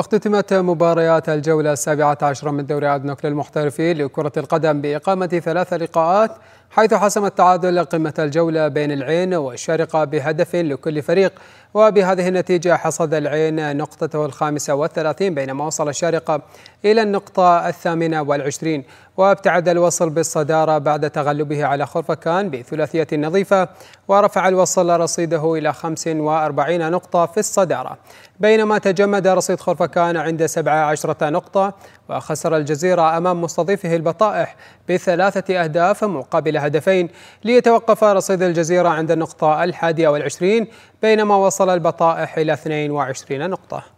اختتمت مباريات الجولة السابعة عشر من دوري عدنوك للمحترفين لكرة القدم بإقامة ثلاث لقاءات حيث حسم التعادل قمة الجولة بين العين والشارقة بهدف لكل فريق وبهذه النتيجة حصد العين نقطته الخامسة والثلاثين بينما وصل الشارقة إلى النقطة الثامنة والعشرين وابتعد الوصل بالصدارة بعد تغلبه على خرفكان بثلاثية نظيفة ورفع الوصل رصيده إلى 45 نقطة في الصدارة بينما تجمد رصيد خرفكان عند 17 نقطة وخسر الجزيرة أمام مستضيفه البطائح بثلاثة أهداف مقابل هدفين ليتوقف رصيد الجزيرة عند النقطة الحادية والعشرين بينما وصل البطائح إلى 22 نقطة